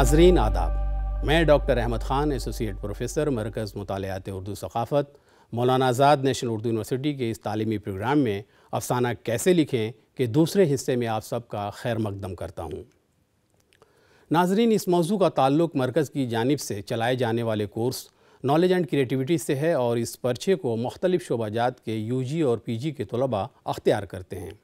नाजरीन आदाब मैं doctor Ahmad Khan associate professor मरकज़ मतालत उर्दू सकाफ़त मौलाना आज़ाद नेशनल उर्दू यूनिवर्सिटी के इस तालीमी प्रोग्राम में अफसाना कैसे लिखें के दूसरे हिस्से में आप सबका खैर मकदम करता हूँ नाजरीन इस मौजू का ताल्लुक मरकज़ की जानब से चलाए जाने वाले कोर्स नॉलेज एंड क्रिएटिविटी से है और इस पर्चे को मुख्तलिफ़ शोबाजात के यू जी और पी जी के तलबा अख्तियार करते हैं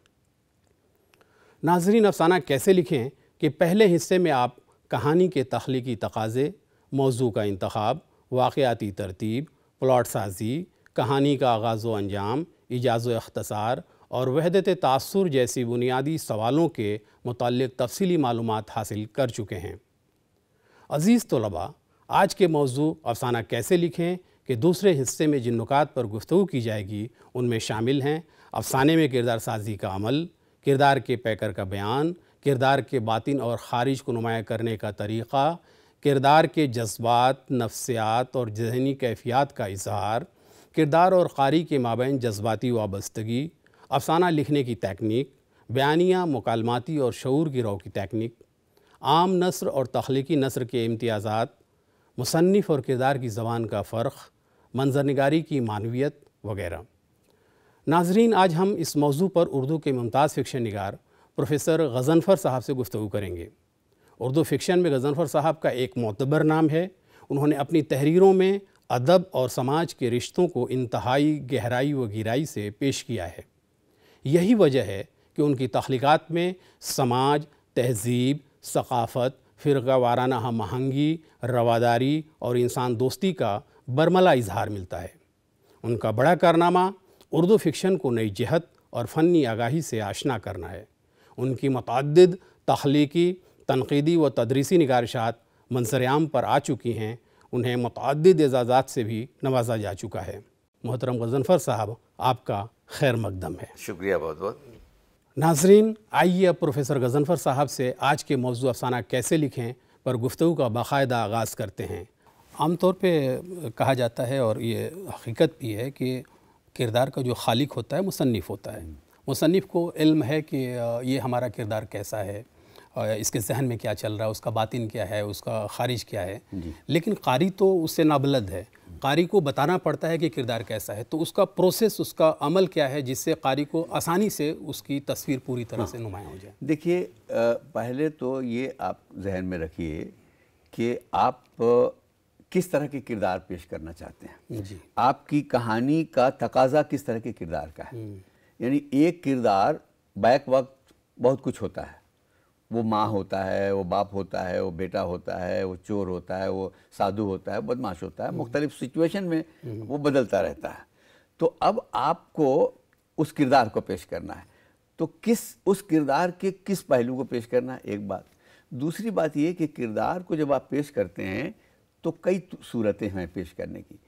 नाजरीन अफसाना कैसे लिखें कि पहले हिस्से में आप कहानी के तख्लीकी तकाज़े मौजू का इंतब वाक़ाती तरतीब प्लाट साजी कहानी का आगाज़ व अंजाम इजाज़ अख्तसार और वहदत तसर जैसी बुनियादी सवालों के मतलब तफसली मालूम हासिल कर चुके हैं अज़ीज़ तलबा आज के मौजू अफसाना कैसे लिखें कि दूसरे हिस्से में जिन नुकात पर गुफ्तु की जाएगी उनमें शामिल हैं अफसाने में किरदार साजी का अमल किरदार के पैकर का बयान किरदार के बातिन और ख़ारिज को नुमाया करने का तरीक़ा किरदार के जज्बात नफ्सियात और जहनी कैफियात का इजहार किरदार और कारी के माबेन जज्बाती वाबस्तगी अफसाना लिखने की तकनीक बयानिया मकालमाती और शूर रो की तकनीक आम नसर और तख्लीकी नसर के इम्तियाज़ात मुसनफ़ और किरदार की ज़बान का फ़र्क़ मंजरनगारी की मानवियत वगैरह नाजरीन आज हम इस मौजू पर उर्दू के मुमताज़ फ़िक्शन नगार प्रोफेसर गज़नफ़र साहब से गुफ्तु करेंगे उर्दू फिक्शन में गज़नफ़र साहब का एक मोतबर नाम है उन्होंने अपनी तहरीरों में अदब और समाज के रिश्तों को इंतहाई गहराई व गहराई से पेश किया है यही वजह है कि उनकी तख्लीक़ात में समाज तहजीब सकाफ़त फ़िरका वाराना हम आहंगी रवादारी और इंसान दोस्ती का बरमला इजहार मिलता है उनका बड़ा कारनामा उर्दू फिक्शन को नई जहत और फ़नी आगाही से आशना करना है उनकी मतद तख्लीकी तनकीदी व तदरीसी नगारशात मंसरेआम पर आ चुकी हैं उन्हें मतद एजाज़ात से भी नवाजा जा चुका है मोहतरम गजनफर साहब आपका खैर मकदम है शुक्रिया बहुत बहुत नाजरीन आइए अब प्रोफेसर गजनफर साहब से आज के मौजू अफसाना कैसे लिखें पर गुफ्तु का बाकायदा आगाज़ करते हैं आमतौर पर कहा जाता है और ये हकीकत भी है कि किरदार का जो खालिक होता है मुसनफ़ होता है मुसनफ़ को इल्म है कि ये हमारा किरदार कैसा है इसके जहन में क्या चल रहा है उसका बातिन क्या है उसका खारिज क्या है लेकिन कारी तो उससे नाबलद है कारी को बताना पड़ता है कि किरदार कैसा है तो उसका प्रोसेस उसका अमल क्या है जिससे कारी को आसानी से उसकी तस्वीर पूरी तरह हाँ। से नुमाया हो जाए देखिए पहले तो ये आप जहन में रखिए कि आप किस तरह के किरदार पेश करना चाहते हैं जी आपकी कहानी का तकाजा किस तरह के किरदार का है हम्म। यानी एक किरदार बैक वक्त बहुत कुछ होता है वो माँ होता है वो बाप होता है वो बेटा होता है वो चोर होता है वो साधु होता है बदमाश होता है हम्म। मुख्तलिफ सिचुएशन में हम्म। वो बदलता रहता है तो अब आपको उस किरदार को पेश करना है तो किस उस किरदार के किस पहलू को पेश करना है एक बात दूसरी बात ये कि किरदार को जब आप पेश करते हैं तो कई सूरतें हैं पेश करने की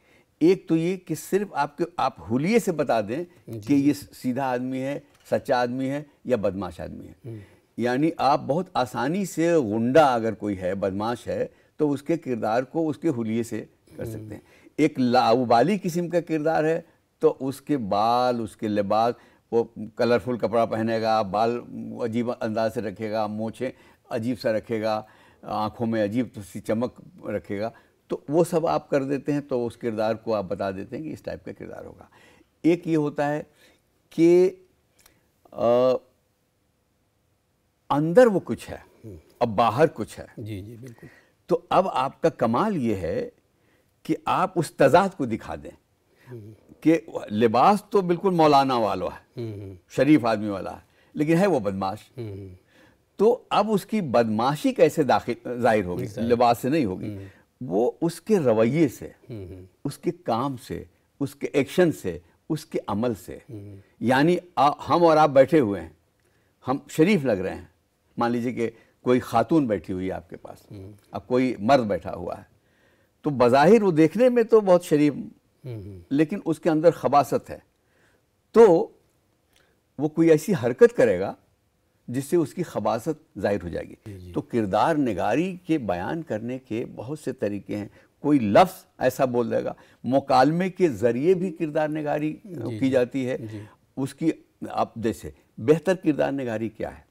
एक तो ये कि सिर्फ आपके आप हुलिये से बता दें कि ये सीधा आदमी है सच्चा आदमी है या बदमाश आदमी है हम्म। यानी आप बहुत आसानी से गुंडा अगर कोई है बदमाश है तो उसके किरदार को उसके हुलिये से कर हम्म। सकते हैं एक लाउबाली किस्म का किरदार है तो उसके बाल उसके लिबास वो कलरफुल कपड़ा पहनेगा बाल अजीब अंदाज से रखेगा मोछे अजीब सा रखेगा आँखों में अजीब सी चमक रखेगा तो वो सब आप कर देते हैं तो उस किरदार को आप बता देते हैं कि इस टाइप का किरदार होगा एक ये होता है कि आ, अंदर वो कुछ है अब बाहर कुछ है जी जी बिल्कुल तो अब आपका कमाल ये है कि आप उस तजाद को दिखा दें कि लिबास तो बिल्कुल मौलाना वाला है हम्म, हम्म। शरीफ आदमी वाला है लेकिन है वो बदमाश हम्म, तो अब उसकी बदमाशी कैसे दाखिल जाहिर होगी लिबास से नहीं होगी वो उसके रवैये से हम्म, हम्म। उसके काम से उसके एक्शन से उसके अमल से हम्म, यानी हम और आप बैठे हुए हैं हम शरीफ लग रहे हैं मान लीजिए कि कोई खातून बैठी हुई है आपके पास अब कोई मर्द बैठा हुआ है तो बज़ाहिर वो देखने में तो बहुत शरीफ लेकिन उसके अंदर खबासत है तो वो कोई ऐसी हरकत करेगा जिससे उसकी खबासत जाहिर हो जाएगी तो किरदार निगारी के बयान करने के बहुत से तरीके हैं कोई लफ्ज़ ऐसा बोल देगा मुकालमे के ज़रिए भी किरदार निगारी की जाती है उसकी आप जैसे बेहतर किरदार निगारी क्या है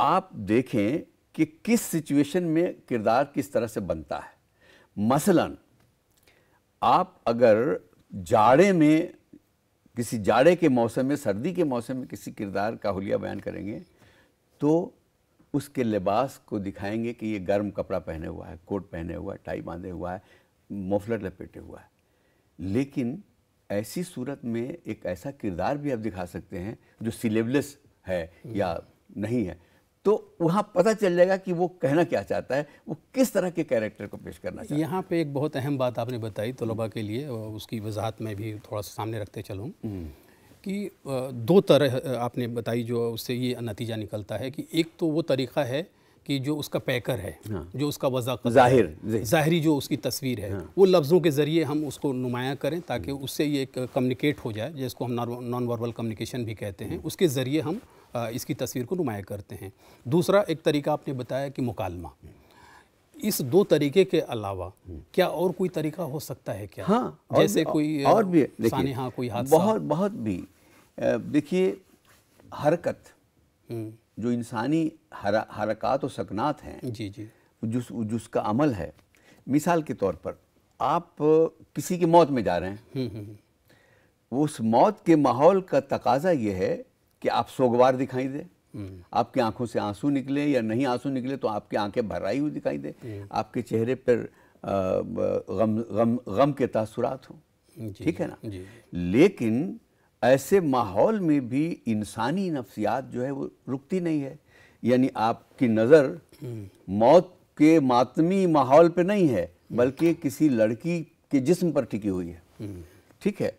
आप देखें कि किस सिचुएशन में किरदार किस तरह से बनता है मसलन आप अगर जाड़े में किसी जाड़े के मौसम में सर्दी के मौसम में किसी किरदार का हुलिया बयान करेंगे तो उसके लिबास को दिखाएंगे कि ये गर्म कपड़ा पहने हुआ है कोट पहने हुआ है टाई बांधे हुआ है मोफलर लपेटे हुआ है लेकिन ऐसी सूरत में एक ऐसा किरदार भी आप दिखा सकते हैं जो सिलेबलेस है या नहीं है तो वहाँ पता चल जाएगा कि वो कहना क्या चाहता है वो किस तरह के कैरेक्टर को पेश करना चाहता यहाँ पे एक बहुत अहम बात आपने बताई तलबा के लिए उसकी वजाहत में भी थोड़ा सा सामने रखते चलूँ हम्म। कि दो तरह आपने बताई जो उससे ये नतीजा निकलता है कि एक तो वो तरीक़ा है कि जो उसका पैकर है हाँ। जो उसका वजह जाहिर ज़ाहरी जो उसकी तस्वीर है हाँ। वो लफ्ज़ों के ज़रिए हम उसको नुमाया करें ताकि उससे ये कम्युनिकेट हो जाए जिसको हम नॉन वर्बल कम्युनिकेशन भी कहते हैं उसके ज़रिए हम इसकी तस्वीर को नुमाया करते हैं दूसरा एक तरीका आपने बताया कि मुकालमा इस दो तरीके के अलावा क्या और कोई तरीका हो सकता है क्या हाँ जैसे और कोई और भी देखिए हाँ कोई हादसा बहुत बहुत भी देखिए हरकत जो इंसानी हरकत और सकनात हैं जी जी जिस जिसका अमल है मिसाल के तौर पर आप किसी की मौत में जा रहे हैं हम्म, हम्म, हम्म। उस मौत के माहौल का तकाजा यह है कि आप सोगवार दिखाई दे आपकी आंखों से आंसू निकले या नहीं आंसू निकले तो आपकी आंखें भराई हुई दिखाई दे आपके चेहरे पर गम गम गम के तासुरात हों ठीक है ना लेकिन ऐसे माहौल में भी इंसानी नफ्सियात जो है वो रुकती नहीं है यानी आपकी नज़र मौत के मातमी माहौल पे नहीं है बल्कि किसी लड़की के जिस्म पर टिकी हुई है ठीक है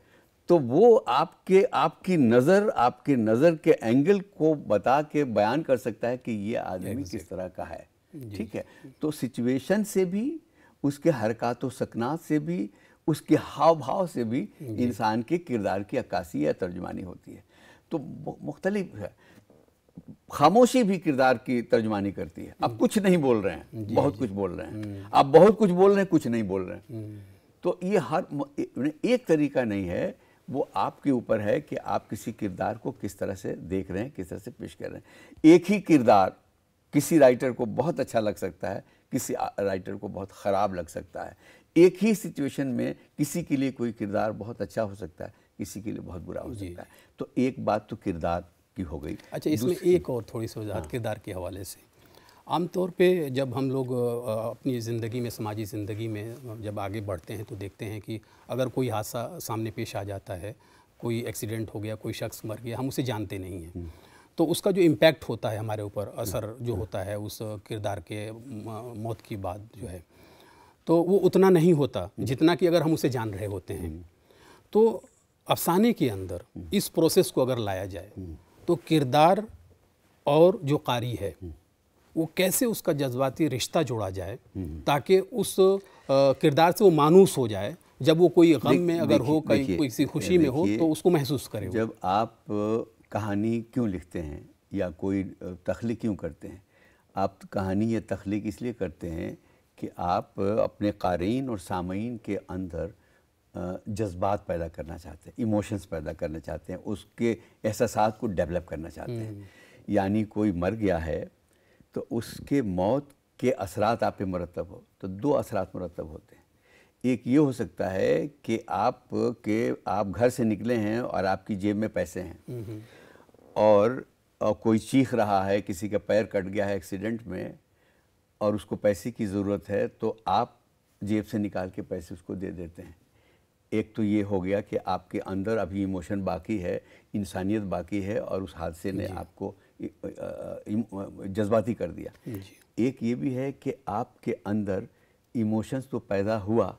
तो वो आपके आपकी नज़र आपके नज़र के एंगल को बता के बयान कर सकता है कि ये आदमी किस तरह का है ठीक है तो सिचुएशन से भी उसके हरकत सकनात से भी उसके हाव भाव से भी इंसान के किरदार की अक्कासी या तर्जमानी होती है तो मुख्तलिफ है खामोशी भी किरदार की तर्जमानी करती है आप हम्म। कुछ नहीं बोल रहे हैं बहुत कुछ बोल रहे हैं आप हम्म। बहुत कुछ बोल रहे हैं कुछ नहीं बोल रहे हैं हम्म। तो ये हर एक तरीका नहीं है वो आपके ऊपर है कि आप किसी किरदार को किस तरह से देख रहे हैं किस तरह से पेश कर रहे हैं एक ही किरदार किसी राइटर को बहुत अच्छा लग सकता है किसी राइटर को बहुत ख़राब लग सकता है एक ही सिचुएशन में किसी के लिए कोई किरदार बहुत अच्छा हो सकता है किसी के लिए बहुत बुरा हो सकता है तो एक बात तो किरदार की हो गई अच्छा इसमें एक और थोड़ी सी वजह हाँ। किरदार के हवाले से आमतौर पे जब हम लोग अपनी ज़िंदगी में समाजी ज़िंदगी में जब आगे बढ़ते हैं तो देखते हैं कि अगर कोई हादसा सामने पेश आ जाता है कोई एक्सीडेंट हो गया कोई शख्स मर गया हम उसे जानते नहीं हैं हम्म। तो उसका जो इम्पैक्ट होता है हमारे ऊपर असर हम्म। जो हाँ। होता है उस किरदार के मौत की बात जो है तो वो उतना नहीं होता जितना कि अगर हम उसे जान रहे होते हैं तो अफसाने के अंदर इस प्रोसेस को अगर लाया जाए तो किरदार और जो कारी है वो कैसे उसका जज्बाती रिश्ता जोड़ा जाए ताकि उस किरदार से वो मानूस हो जाए जब वो कोई गम में अगर हो कहीं किसी खुशी में हो तो उसको महसूस करे जब आप कहानी क्यों लिखते हैं या कोई तख्लीक क्यों करते हैं आप कहानी या तख्लीक इसलिए करते हैं कि आप अपने कारीन और सामीन के अंदर जज्बात पैदा करना चाहते हैं इमोशंस पैदा करना चाहते हैं उसके एहसास को डेवलप करना चाहते हैं हम्म। यानी कोई मर गया है तो उसके मौत के असरात आप पे मरतब हो तो दो असरात मरतब होते हैं एक ये हो सकता है कि आप के आप घर से निकले हैं और आपकी जेब में पैसे हैं हम्म। और, और कोई चीख रहा है किसी का पैर कट गया है एक्सीडेंट में और उसको पैसे की ज़रूरत है तो आप जेब से निकाल के पैसे उसको दे देते हैं एक तो ये हो गया कि आपके अंदर अभी इमोशन बाकी है इंसानियत बाकी है और उस हादसे ने आपको जज्बाती कर दिया एक ये भी है कि आपके अंदर इमोशंस तो पैदा हुआ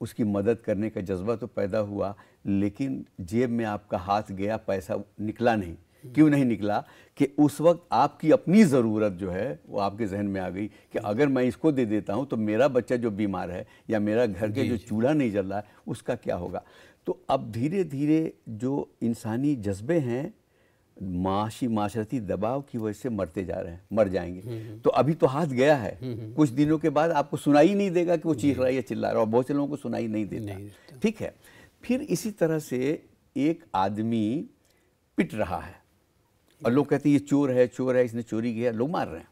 उसकी मदद करने का जज्बा तो पैदा हुआ लेकिन जेब में आपका हाथ गया पैसा निकला नहीं क्यों नहीं निकला कि उस वक्त आपकी अपनी ज़रूरत जो है वो आपके जहन में आ गई कि अगर मैं इसको दे देता हूँ तो मेरा बच्चा जो बीमार है या मेरा घर के जो चूल्हा नहीं जल रहा है उसका क्या होगा तो अब धीरे धीरे जो इंसानी जज्बे हैं माशी माशरती दबाव की वजह से मरते जा रहे हैं मर जाएंगे हम्म, हम्म। तो अभी तो हाथ गया है हम्म, कुछ दिनों के बाद आपको सुनाई नहीं देगा कि वो चीख रहा है या चिल्ला रहा है और बहुत से लोगों को सुनाई नहीं देता ठीक है फिर इसी तरह से एक आदमी पिट रहा है और लोग कहते हैं ये चोर है चोर है इसने चोरी किया लोग मार रहे हैं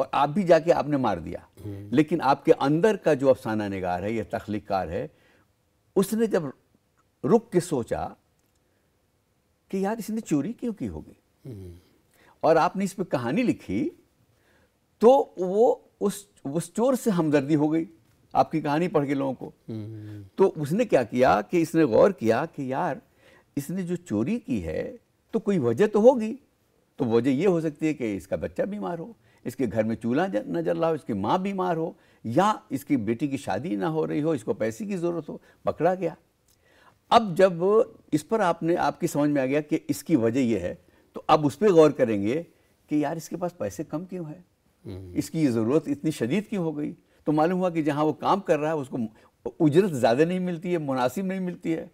और आप भी जाके आपने मार दिया लेकिन आपके अंदर का जो अफसाना नगार है या तख्लीकार है उसने जब रुक के सोचा कि यार इसने चोरी क्यों की होगी और आपने इस पर कहानी लिखी तो वो उस उस चोर से हमदर्दी हो गई आपकी कहानी पढ़ के लोगों को तो उसने क्या किया कि इसने गौर किया कि यार इसने जो चोरी की है तो कोई वजह तो होगी तो वजह यह हो सकती है कि इसका बच्चा बीमार हो इसके घर में चूल्हा न जल रहा हो इसकी माँ बीमार हो या इसकी बेटी की शादी ना हो रही हो इसको पैसे की ज़रूरत हो पकड़ा गया अब जब इस पर आपने आपकी समझ में आ गया कि इसकी वजह यह है तो अब उस पर गौर करेंगे कि यार इसके पास पैसे कम क्यों है हम्म। इसकी ये ज़रूरत इतनी शदीद क्यों हो गई तो मालूम हुआ कि जहाँ वो काम कर रहा है उसको उजरत ज़्यादा नहीं मिलती है मुनासिब नहीं मिलती है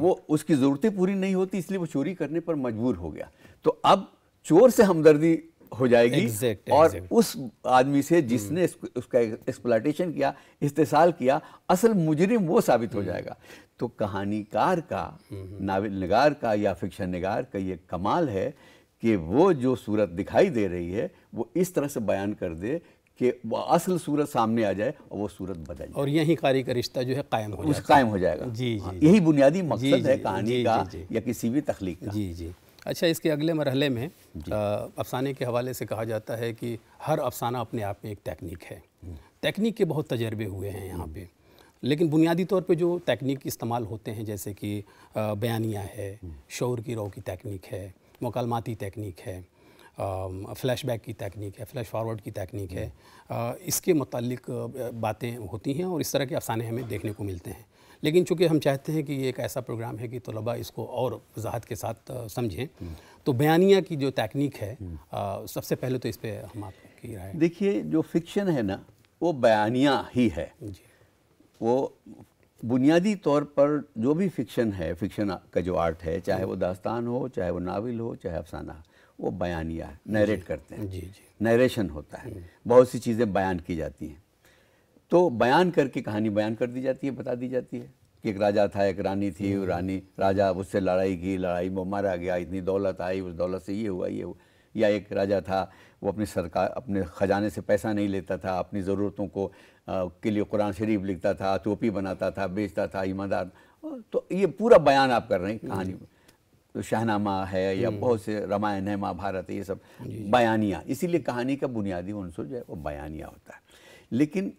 वो उसकी ज़रूरतें पूरी नहीं होती इसलिए वो चोरी करने पर मजबूर हो गया तो अब चोर से हमदर्दी हो जाएगी exactly, और exactly. उस आदमी से जिसने hmm. उसका एक्सप्लाटेशन किया इस्तेसाल किया असल मुजरिम वो साबित हो hmm. जाएगा तो कहानीकार का hmm. नावल नगार का या फिक्शन नगार का ये कमाल है कि वो जो सूरत दिखाई दे रही है वो इस तरह से बयान कर दे कि वो असल सूरत सामने आ जाए और वो सूरत बदल जाए और यही कारी का रिश्ता जो है कायम हो उस कायम हो जाएगा जी, हाँ, जी, हाँ, यही बुनियादी मकसद है कहानी का या किसी भी तखलीक का जी जी अच्छा इसके अगले मरहले में अफसाने के हवाले से कहा जाता है कि हर अफसाना अपने आप में एक तकनीक है टेक्निक के बहुत तजर्बे हुए हैं यहाँ पे लेकिन बुनियादी तौर पे जो तकनीक इस्तेमाल होते हैं जैसे कि बयानिया है शोर की रो की तकनीक है मकालमाती टेक्निक है फ्लैशबैक की तकनीक है फ्लैश फारवर्ड की तकनीक है इसके मतलब बातें होती हैं और इस तरह के अफसाने हमें देखने को मिलते हैं लेकिन चूँकि हम चाहते हैं कि ये एक ऐसा प्रोग्राम है कि तलबा इसको और वजाहत के साथ समझें तो बयानिया की जो तकनीक है सबसे पहले तो इस पर हम आपकी राय देखिए जो फिक्शन है ना वो बयानिया ही है वो बुनियादी तौर पर जो भी फिक्शन है फिक्शन का जो आर्ट है चाहे वो दास्तान हो चाहे वो नावल हो चाहे अफसाना वो बयानिया नरेट करते हैं जी, जी। नरेशन होता है बहुत सी चीज़ें बयान की जाती हैं तो बयान करके कहानी बयान कर दी जाती है बता दी जाती है कि एक राजा था एक रानी थी हम्म। रानी राजा उससे लड़ाई की लड़ाई में मारा गया इतनी दौलत आई उस दौलत से ये हुआ ये हुआ या एक राजा था वो अपनी सरकार अपने ख़जाने से पैसा नहीं लेता था अपनी ज़रूरतों को आ, के लिए कुरान शरीफ लिखता था टोपी बनाता था बेचता था ईमानदार तो ये पूरा बयान आप कर रहे हैं कहानी तो शाहनामा है या हम्म। बहुत से रामायण है महाभारत है ये सब बयानियाँ इसीलिए कहानी का बुनियादी अनसर जो है वो बयानिया होता है लेकिन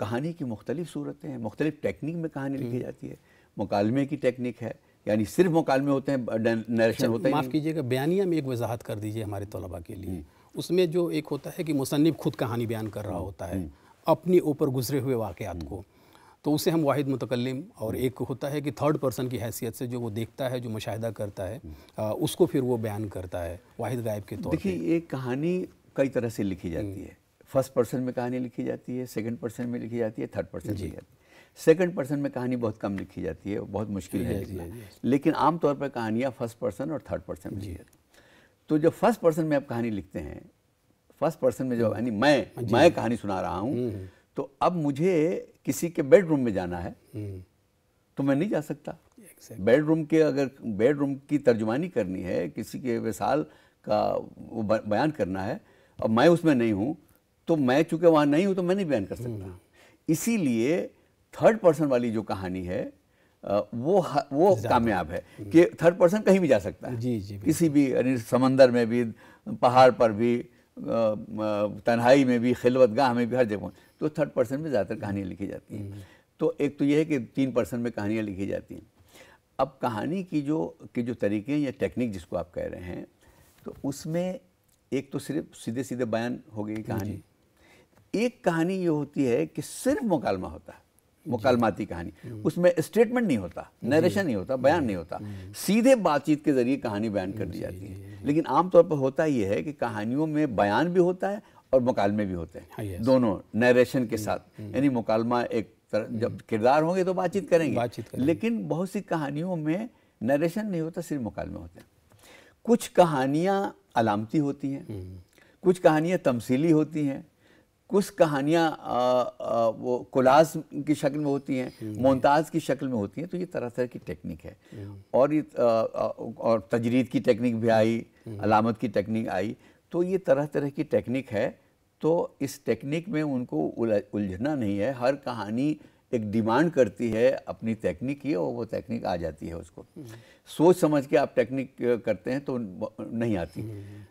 कहानी की मुख्तलिफ सूरतें हैं मुख्तलिफ टेक्निक में कहानी लिखी जाती है मुकालमे की टेक्निक है यानी सिर्फ मुकालमे होते हैं नरेशन अच्छा, होता माफ़ कीजिएगा बयानिया में एक वजाहत कर दीजिए हमारे तलबा के लिए हम्म। उसमें जो एक होता है कि मुसनफ़ खुद कहानी बयान कर रहा हम्म। होता है हम्म। अपने ऊपर गुजरे हुए वाक़ात को तो उसे हम वाहिद मुतकलम और एक होता है कि थर्ड पर्सन की हैसियत से जो वो देखता है जो मुशाह करता है आ, उसको फिर वो बयान करता है वाहिद गायब के तौर देखिए एक कहानी कई तरह से लिखी जाती है फर्स्ट पर्सन में कहानी लिखी जाती है सेकंड पर्सन में लिखी जाती है थर्ड पर्सन लिखी जाती है सेकंड पर्सन में कहानी बहुत कम लिखी जाती है बहुत मुश्किल है लिखना लेकिन आमतौर पर कहानियाँ फर्स्ट पर्सन और थर्ड पर्सन में लिखी जाती तो जब फर्स्ट पर्सन में आप कहानी लिखते हैं फर्स्ट पर्सन में जब हम्म। यानी मैं हाँ मैं कहानी सुना रहा हूँ हम्म। तो अब मुझे किसी के बेडरूम में जाना है हम्म। तो मैं नहीं जा सकता बेडरूम के अगर बेडरूम की तर्जुमानी करनी है किसी के विशाल का वो बयान करना है और मैं उसमें नहीं हूँ तो मैं चूंकि वहाँ नहीं हूँ तो मैं नहीं बयान कर सकता हम्म। इसीलिए थर्ड पर्सन वाली जो कहानी है वो वो कामयाब है कि थर्ड हम्म। पर्सन कहीं भी जा सकता है जी जी किसी भी यानी समंदर में भी पहाड़ पर भी तन्हाई में भी खिलवत गाह में भी हर जगह तो थर्ड पर्सन में ज़्यादातर कहानियाँ लिखी जाती हैं हम्म। तो एक तो ये है कि तीन पर्सन में कहानियाँ लिखी जाती हैं अब कहानी की जो के जो तरीके या टेक्निक जिसको आप कह रहे हैं तो उसमें एक तो सिर्फ सीधे सीधे बयान हो गई कहानी एक कहानी ये होती है कि सिर्फ मुकालमा होता है मुकालमाती कहानी हम्म। उसमें स्टेटमेंट नहीं होता नरेशन नहीं होता बयान नहीं होता हम्म। सीधे बातचीत के जरिए कहानी बयान कर दी जाती है लेकिन आमतौर पर होता यह है कि कहानियों में बयान भी होता है और मुकालमे भी होते हैं हाँ, दोनों नरेशन के हम्म, साथ यानी मुकालमा एक तरह जब किरदार होंगे तो बातचीत करेंगे बातचीत करेंगे। लेकिन बहुत सी कहानियों में नरेशन नहीं होता सिर्फ मुकालमे होते हैं कुछ कहानियाँ अलामती होती हैं कुछ कहानियाँ तमसीली होती हैं कुछ कहानियाँ वो कोलाज की शक्ल में होती हैं मोमताज हम्म। की शक्ल में होती हैं तो ये तरह तरह की टेक्निक है हम्म। और ये आ, और तजरीद की टेक्निक भी आई हम्म। अलामत की टेक्निक आई तो ये तरह तरह की टेक्निक है तो इस टेक्निक में उनको उलझना नहीं है हर कहानी एक डिमांड करती है अपनी टेक्निक की और वो टेक्निक आ जाती है उसको सोच समझ के आप टेक्निक करते हैं तो नहीं आती नहीं।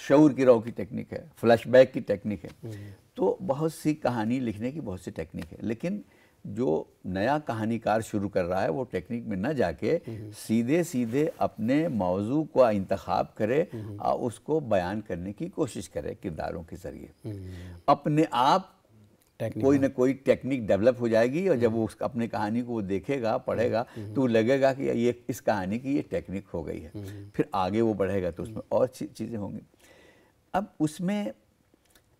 शौर गिराव की टेक्निक है फ्लैशबैक की टेक्निक है हम्म। तो बहुत सी कहानी लिखने की बहुत सी टेक्निक है लेकिन जो नया कहानीकार शुरू कर रहा है वो टेक्निक में ना जाके हम्म। सीधे सीधे अपने मौजू का इंतखब करे हम्म। और उसको बयान करने की कोशिश करे किरदारों के ज़रिए अपने आप कोई ना कोई टेक्निक डेवलप हो जाएगी और जब वो उस अपनी कहानी को वो देखेगा हम्म, पढ़ेगा हम्म। तो लगेगा कि ये इस कहानी की ये टेक्निक हो गई है हम्म, फिर आगे वो बढ़ेगा तो उसमें और चीज़ें होंगी अब उसमें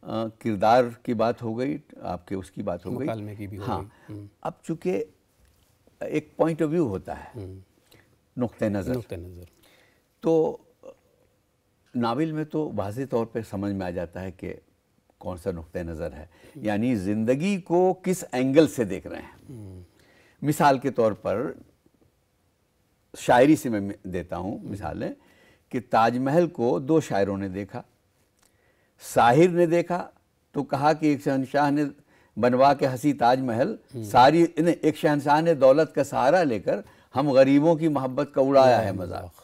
किरदार की बात हो गई आपके उसकी बात हो गई की भी हाँ अब चूंकि एक पॉइंट ऑफ व्यू होता है नुक़ नज़र नुक़ नज़र तो नावल में तो वाज तौर पर समझ में आ जाता है कि कौन सा नुक़ नज़र है यानी ज़िंदगी को किस एंगल से देख रहे हैं मिसाल के तौर पर शायरी से मैं देता हूँ मिसालें कि ताजमहल को दो शायरों ने देखा साहिर ने देखा तो कहा कि एक शहनशाह ने बनवा के हंसी ताजमहल सारी एक शहनशाह ने दौलत का सहारा लेकर हम गरीबों की मोहब्बत का उड़ाया है मजाक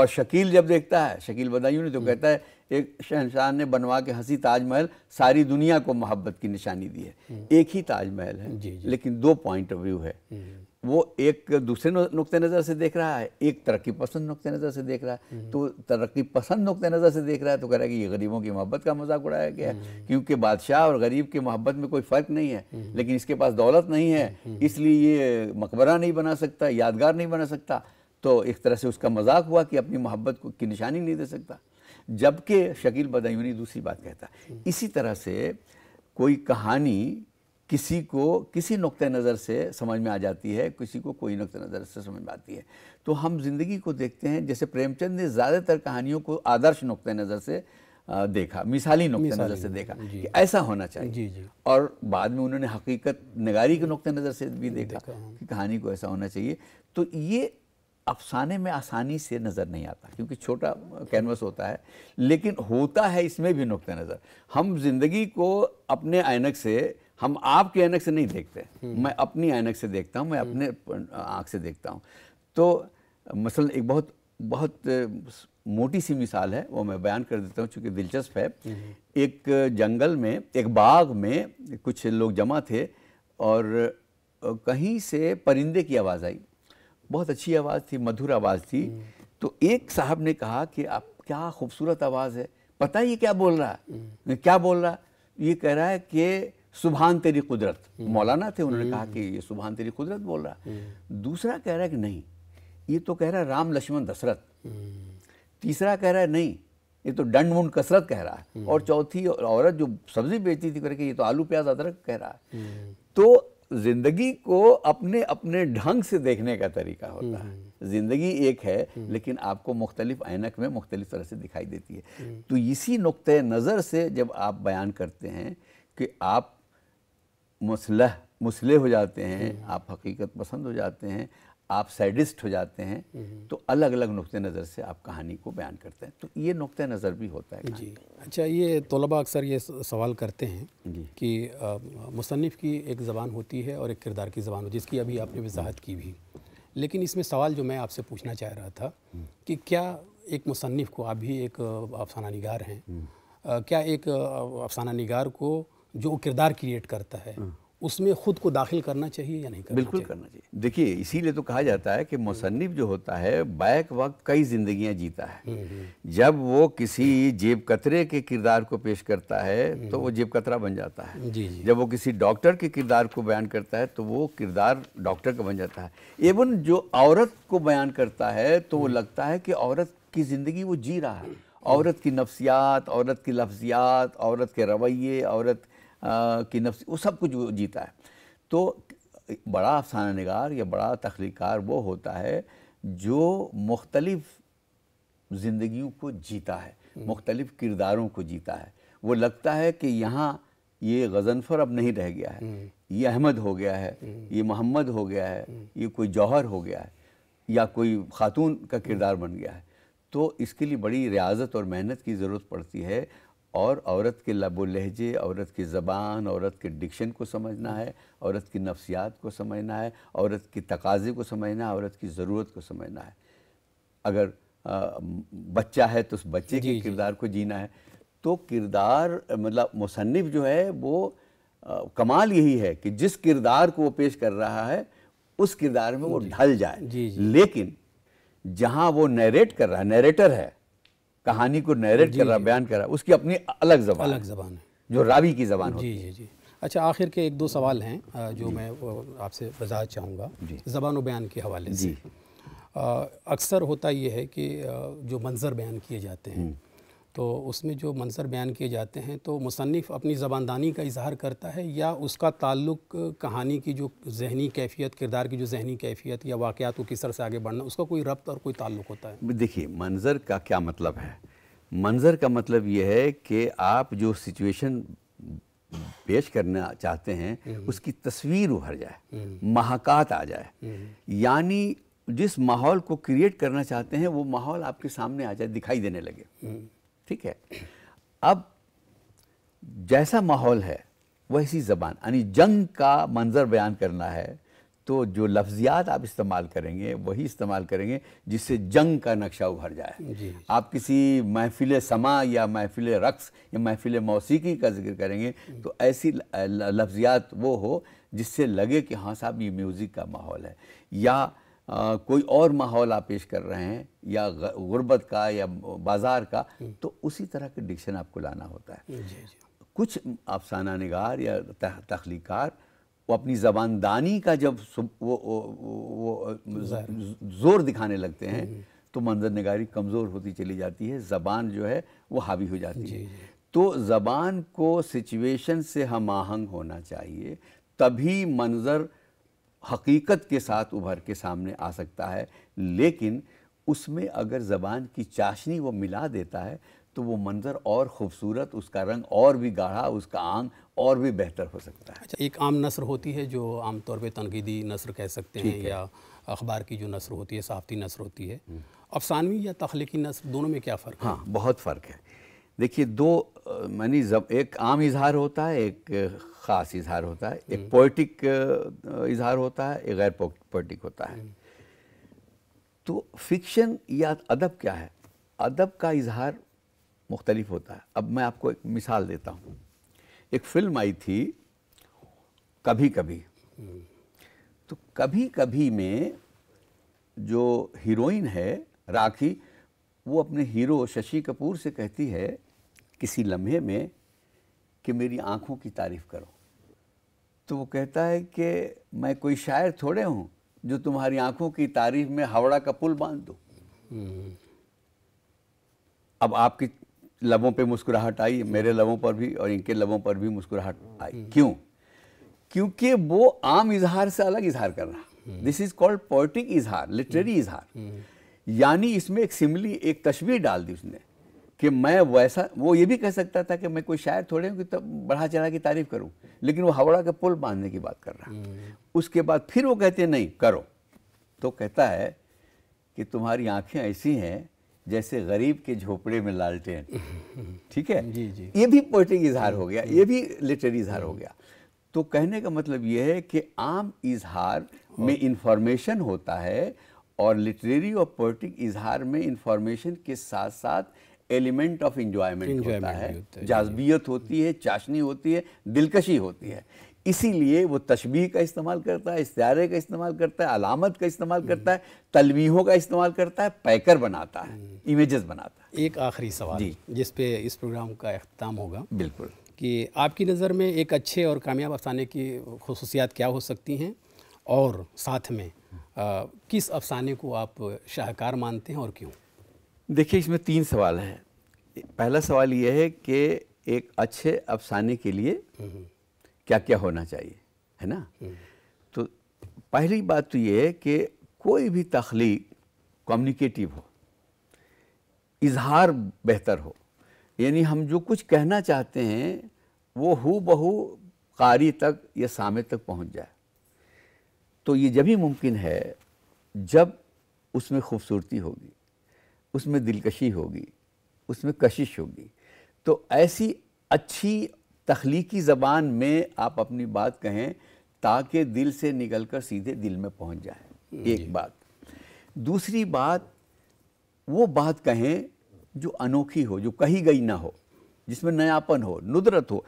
और शकील जब देखता है शकील बदायूं ने तो हम्म। कहता है एक शहनशाह ने बनवा के हंसी ताजमहल सारी दुनिया को मोहब्बत की निशानी दी है एक ही ताजमहल है जी जी। लेकिन दो पॉइंट ऑफ व्यू है हम्म। वो एक दूसरे नुकते नज़र से देख रहा है एक तरक्की पसंद नुकते नज़र से देख रहा है हम्म। तो तरक्की पसंद नुकते नज़र से देख रहा है तो कह रहा है कि ये गरीबों की मोहब्बत का मजाक उड़ाया गया है हम्म। क्योंकि बादशाह और गरीब की मोहब्बत में कोई फ़र्क नहीं है लेकिन इसके पास दौलत नहीं है इसलिए ये मकबरा नहीं बना सकता यादगार नहीं बना सकता तो एक तरह से उसका मजाक हुआ कि अपनी मोहब्बत की निशानी नहीं दे सकता जबकि शकील बदायूनी दूसरी बात कहता है हम्म। इसी तरह से कोई कहानी किसी को किसी नुक़ नज़र से समझ में आ जाती है किसी को कोई नुक़ नज़र से समझ में आती है तो हम ज़िंदगी को देखते हैं जैसे प्रेमचंद ने ज़्यादातर कहानियों को आदर्श नुक़ नज़र से देखा मिसाली नुक़ नज़र से देखा कि ऐसा होना चाहिए जी जी। और बाद में उन्होंने हकीकत नगारी के नुक़ नज़र से भी देखा, देखा हाँ। कि कहानी को ऐसा होना चाहिए तो ये अफसाने में आसानी से नज़र नहीं आता क्योंकि छोटा कैनवस होता है लेकिन होता है इसमें भी नुक़ नज़र हम ज़िंदगी को अपने ऐनक से हम आपके ऐनक से नहीं देखते हम्म। मैं अपनी ऐनक से देखता हूँ मैं हम्म। अपने आँख से देखता हूँ तो मसलन एक बहुत बहुत मोटी सी मिसाल है वो मैं बयान कर देता हूँ चूँकि दिलचस्प है हम्म। एक जंगल में एक बाग में कुछ लोग जमा थे और कहीं से परिंदे की आवाज़ आई बहुत अच्छी आवाज़ थी मधुर आवाज़ थी हम्म। तो एक साहब ने कहा कि आप क्या खूबसूरत आवाज़ है पता ही ये क्या बोल रहा है हम्म। क्या बोल रहा ये कह रहा है कि सुबहान तेरी कुदरत हम्म। मौलाना थे उन्होंने कहा कि ये सुबहान तेरी कुदरत बोल रहा दूसरा कह रहा है कि नहीं ये तो कह रहा है राम लक्ष्मण दशरथ तीसरा कह रहा है नहीं ये तो डंड मुंड कसरत कह रहा है और चौथी औरत जो सब्जी बेचती थी करके ये तो आलू प्याज अदरक कह रहा है तो जिंदगी को अपने अपने ढंग से देखने का तरीका होता है हम्म। जिंदगी एक है हम्म। लेकिन आपको मुख्तलिफ ऐनक में मुख्तलिफ तरह से दिखाई देती है हम्म। तो इसी नुक़ नज़र से जब आप बयान करते हैं कि आप मुसलह मुसले हो जाते हैं आप हकीकत पसंद हो जाते हैं आप सैडिस्ट हो जाते हैं हम्म। तो अलग अलग नुक़ नज़र से आप कहानी को बयान करते हैं तो ये नुक़ नज़र भी होता है जी अच्छा ये तलबा अक्सर ये सवाल करते हैं कि मुसनफ़ की एक ज़बान होती है और एक किरदार की ज़बान होती है जिसकी अभी आपने वजाहत की भी लेकिन इसमें सवाल जो मैं आपसे पूछना चाह रहा था हम्म। कि क्या एक मुसनफ़ को आप भी एक अफसाना निगार हैं हम्म। क्या एक अफसाना निगार को जो किरदार क्रिएट करता है उसमें ख़ुद को दाखिल करना चाहिए या नहीं करना बिल्कुल चाहिए? करना चाहिए देखिए इसीलिए तो कहा जाता है कि मुसन्फ़ जो होता है बैक वक्त कई जिंदगियां जीता है हम्म, हम्म। जब वो किसी जेब कतरे के किरदार को पेश करता है हम्म, तो वो जेब कतरा बन जाता है जी जी। जब वो किसी डॉक्टर के किरदार को बयान करता है तो वो किरदार डॉक्टर का बन जाता है एवन जो औरत को बयान करता है तो वो लगता है कि औरत की ज़िंदगी वो जी रहा है औरत की नफ्सियात औरत की लफ्जियात औरत के रवैये औरत की नफ्स वो सब कुछ जीता है तो बड़ा अफसाना नगार या बड़ा तख्लीकार वो होता है जो मुख्तलिफ़ ज़िंदगियों को जीता है हम्म। मुख्तलिफ़ किरदारों को जीता है वो लगता है कि यहाँ ये गज़नफर अब नहीं रह गया है हम्म। ये अहमद हो गया है हम्म। ये मोहम्मद हो गया है ये कोई जौहर हो गया है या कोई ख़ातून का किरदार बन गया है तो इसके लिए बड़ी रियाजत और मेहनत की ज़रूरत पड़ती है और औरत के लबो लहजे औरत की ज़बान औरत के डिक्शन को समझना है औरत की नफ्सियात को समझना है औरत के तकाजे को समझना है औरत की ज़रूरत को समझना है अगर आ, बच्चा है तो उस बच्चे के किरदार को जीना है तो किरदार मतलब मुसनफ़ जो है वो आ, कमाल यही है कि जिस किरदार को वो पेश कर रहा है उस किरदार में वो ढल जाए लेकिन जहाँ वो नरेट कर रहा है नरेटर है कहानी को नरेट कर रहा बयान कर रहा उसकी अपनी अलग जबान अलग जबान है जो रावी की जबान जी जी जी अच्छा आखिर के एक दो सवाल हैं जो मैं आपसे वजाहत चाहूँगा जबान बयान के हवाले से अक्सर होता यह है कि जो मंज़र बयान किए जाते हैं हम्म। तो उसमें जो मंसर बयान किए जाते हैं तो मुसनफ़ अपनी ज़बानदानी का इजहार करता है या उसका ताल्लुक कहानी की जो जहनी कैफियत किरदार की जो जहनी कैफियत या वाक़ात को किस तरह से आगे बढ़ना उसका कोई रब्त और कोई ताल्लुक होता है देखिए मंज़र का क्या मतलब है मंज़र का मतलब ये है कि आप जो सिचुएशन पेश करना चाहते हैं हम्म। उसकी तस्वीर उभर जाए हम्म। महाकात आ जाए हम्म। यानी जिस माहौल को क्रिएट करना चाहते हैं वो माहौल आपके सामने आ जाए दिखाई देने लगे ठीक है अब जैसा माहौल है वैसी ज़बान यानी जंग का मंजर बयान करना है तो जो लफ्जियात आप इस्तेमाल करेंगे वही इस्तेमाल करेंगे जिससे जंग का नक्शा उभर जाए आप किसी महफिल समा या महफिल रक्स या महफिल मौसीकी का जिक्र करेंगे तो ऐसी लफ्जियात वो हो जिससे लगे कि हाँ साहब ये म्यूज़िक का माहौल है या आ, कोई और माहौल आप पेश कर रहे हैं या गुर्बत का या बाज़ार का हम्म। तो उसी तरह का डिक्शन आपको लाना होता है जी, जी। कुछ अफसाना नगार या तख्लीकार वो अपनी ज़बानदानी का जब वो, वो, वो ज़ोर दिखाने लगते हैं हम्म। तो मंजर नगारी कमज़ोर होती चली जाती है ज़बान जो है वो हावी हो जाती है तो ज़बान को सिचुएशन से हम आहंग होना चाहिए तभी मंज़र हकीकत के साथ उभर के सामने आ सकता है लेकिन उसमें अगर ज़बान की चाशनी वो मिला देता है तो वो मंज़र और ख़ूबसूरत उसका रंग और भी गाढ़ा उसका आंग और भी बेहतर हो सकता है अच्छा एक आम नसर होती है जो आम तौर पे तनकीदी नसर कह सकते हैं है। या अखबार की जो नसर होती है सहाफ़ती नसर होती है हम्म। अफसानवी या तख्लीकी नसर दोनों में क्या फ़र्क हाँ बहुत फ़र्क है देखिए दो मैंने एक आम इजहार होता है एक ख़ास इजहार होता है एक पोइटिक हम्म। इजहार होता है एक गैर पोइटिक होता है हम्म। तो फिक्शन या अदब क्या है अदब का इजहार मुख्तलिफ होता है अब मैं आपको एक मिसाल देता हूँ एक फ़िल्म आई थी कभी कभी हम्म। तो कभी कभी में जो हीरोइन है राखी वो अपने हीरो शशि कपूर से कहती है किसी लम्हे में कि मेरी आँखों की तारीफ़ करो तो वो कहता है कि मैं कोई शायर थोड़े हूँ जो तुम्हारी आंखों की तारीफ में हावड़ा का पुल बांध दो अब आपकी लबों पे मुस्कुराहट आई मेरे लबों पर भी और इनके लबों पर भी मुस्कुराहट आई हम्म। क्यों क्योंकि वो आम इजहार से अलग इजहार कर रहा दिस इज कॉल्ड पोइटिक इजहार लिटरेरी हम्म। इजहार हम्म। यानी इसमें एक सिमली एक तस्वीर डाल दी उसने कि मैं वैसा वो ये भी कह सकता था कि मैं कोई शायर थोड़े हूँ कि तब तो बढ़ा चढ़ा की तारीफ करूँ लेकिन वो हावड़ा का पुल बांधने की बात कर रहा हम्म। उसके बाद फिर वो कहते हैं नहीं करो तो कहता है कि तुम्हारी आंखें ऐसी हैं जैसे गरीब के झोपड़े में लालटेन ठीक है जी जी ये भी पोइटिक इजहार हो गया ये हम्म। भी लिटरेरी इजहार हो हम्म। गया तो कहने का मतलब यह है कि आम इजहार में इंफॉर्मेशन होता है और लिटरेरी और पोइट्रिक इजहार में इंफॉर्मेशन के साथ साथ एलिमेंट ऑफ इंजॉयमेंट होता है जाजबियत होती है चाशनी होती है दिलकशी होती है इसीलिए वो तशबी का इस्तेमाल करता है इस्तारे का इस्तेमाल करता है अलामत का इस्तेमाल हम्म। करता है तलवीहों का इस्तेमाल करता है पैकर बनाता है हम्म। इमेजेस बनाता है एक आखिरी सवाल जी जिस पे इस प्रोग्राम का अख्ताम होगा बिल्कुल कि आपकी नज़र में एक अच्छे और कामयाब अफसाने की खसूसियात क्या हो सकती हैं और साथ में आ, किस अफसाने को आप शाहकार मानते हैं और क्यों देखिए इसमें तीन सवाल हैं पहला सवाल यह है कि एक अच्छे अफसाने के लिए हम्म। क्या क्या होना चाहिए है ना हम्म। तो पहली बात तो ये है कि कोई भी तख्लीक कम्युनिकेटिव हो इजहार बेहतर हो यानी हम जो कुछ कहना चाहते हैं वो हु बहू कारी तक या सामे तक पहुंच जाए तो ये जब ही मुमकिन है जब उसमें खूबसूरती होगी उसमें दिलकशी होगी उसमें कशिश होगी तो ऐसी अच्छी तख्लीकी ज़बान में आप अपनी बात कहें ताकि दिल से निकलकर सीधे दिल में पहुंच जाए एक बात दूसरी बात वो बात कहें जो अनोखी हो जो कही गई ना हो जिसमें नयापन हो नुदरत हो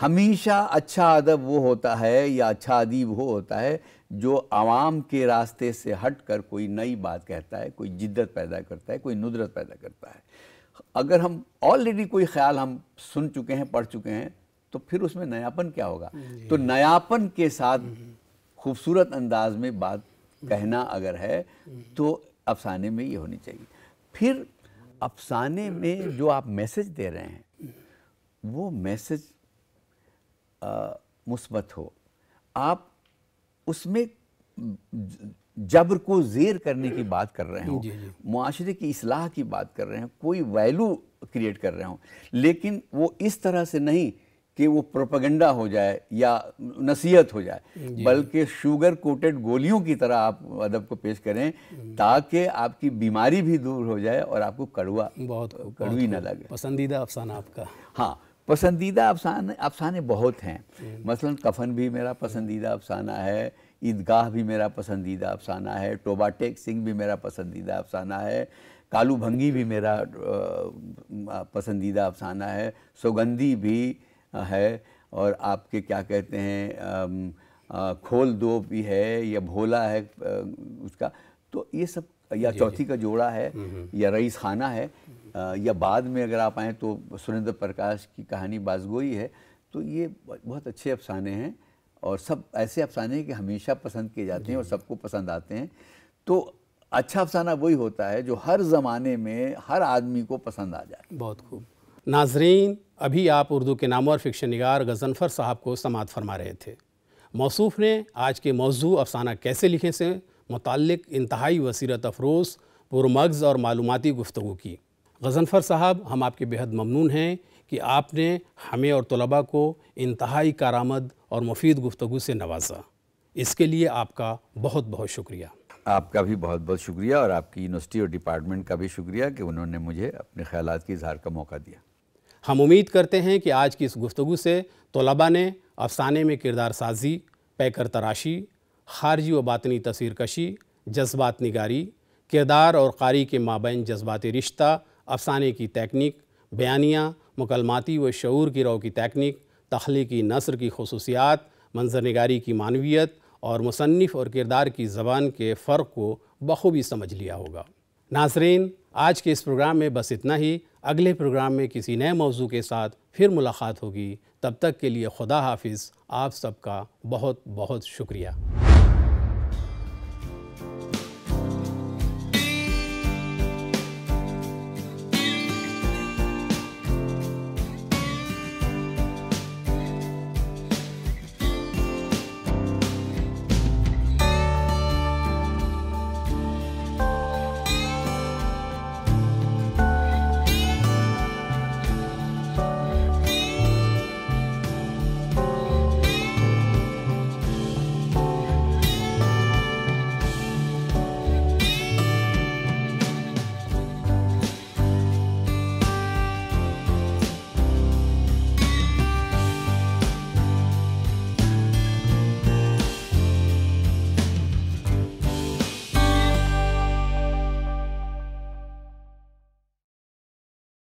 हमेशा अच्छा अदब वो होता है या अच्छा अदीब वो होता है जो आवाम के रास्ते से हट कर कोई नई बात कहता है कोई जिद्दत पैदा करता है कोई नुदरत पैदा करता है अगर हम ऑलरेडी कोई ख्याल हम सुन चुके हैं पढ़ चुके हैं तो फिर उसमें नयापन क्या होगा तो नयापन के साथ हम्म, हम्म। खूबसूरत अंदाज में बात हम्म। कहना अगर है तो अफसाने में ये होनी चाहिए फिर अफसाने में जो आप मैसेज दे रहे हैं वो मैसेज मुस्बत हो आप उसमें जबर को जेर करने की बात कर रहे हो माशरे की असलाह की बात कर रहे हैं कोई वैल्यू क्रिएट कर रहे हो लेकिन वो इस तरह से नहीं कि वो प्रोपागेंडा हो जाए या नसीहत हो जाए बल्कि शुगर कोटेड गोलियों की तरह आप अदब को पेश करें ताकि आपकी बीमारी भी दूर हो जाए और आपको कड़वा बहुत कड़वी ना लगे पसंदीदा अफसाना आपका हाँ पसंदीदा अफसाने अफसाने बहुत हैं हम्म। मसलन कफन भी मेरा पसंदीदा अफसाना है ईदगाह भी मेरा पसंदीदा अफसाना है टोबा टेक सिंह भी मेरा पसंदीदा अफसाना है कालू भंगी भी मेरा पसंदीदा अफसाना है सुगंधी भी है और आपके क्या कहते हैं खोल दो भी है या भोला है उसका तो ये सब या चौथी का जोड़ा है हम्म, हम्म। या रईस खाना है या बाद में अगर आप आएँ तो सुरेंद्र प्रकाश की कहानी बाजगोई है तो ये बहुत अच्छे अफसाने हैं और सब ऐसे अफसाने हैं कि हमेशा पसंद किए जाते हैं और सबको पसंद आते हैं तो अच्छा अफसाना वही होता है जो हर ज़माने में हर आदमी को पसंद आ जाए बहुत खूब नाजरीन अभी आप उर्दू के नामवर फिक्शन निगार गजनफर साहब को समात फरमा रहे थे मौसू ने आज के मौजू अफसाना कैसे लिखे से मुतल इंतहाई वसीरत अफरोज़ पुरमग्ज़ और मालूमती गुफ्तु की गजनफर साहब हम आपके बेहद ममनून हैं कि आपने हमें और तलबा को इंतहाई कारामद और मुफीद गुफ्तु से नवाजा इसके लिए आपका बहुत बहुत शुक्रिया आपका भी बहुत बहुत शुक्रिया और आपकी यूनिवर्सिटी और डिपार्टमेंट का भी शुक्रिया कि उन्होंने मुझे अपने ख्याल के इजहार का मौका दिया हम उम्मीद करते हैं कि आज की इस गुफ्तु से तलबा ने अफसाने में किरदार साजी पैकर तराशी खारजी व बातनी तस्वीर कशी जज्बात निगारी किरदार और कारी के माबे जज्बाती रिश्ता अफसाने की तकनीक बयानिया मुकलमाती व शूर की रव की तकनीक तख्लीकी नसर की खसूसियात मंजरनगारी की मानवीत और मुसनफ़ और किरदार की ज़बान के फ़र्क को बखूबी समझ लिया होगा नाजरीन आज के इस प्रोग्राम में बस इतना ही अगले प्रोग्राम में किसी नए मौजू के साथ फिर मुलाकात होगी तब तक के लिए खुदा हाफिज़ आप सबका बहुत बहुत शुक्रिया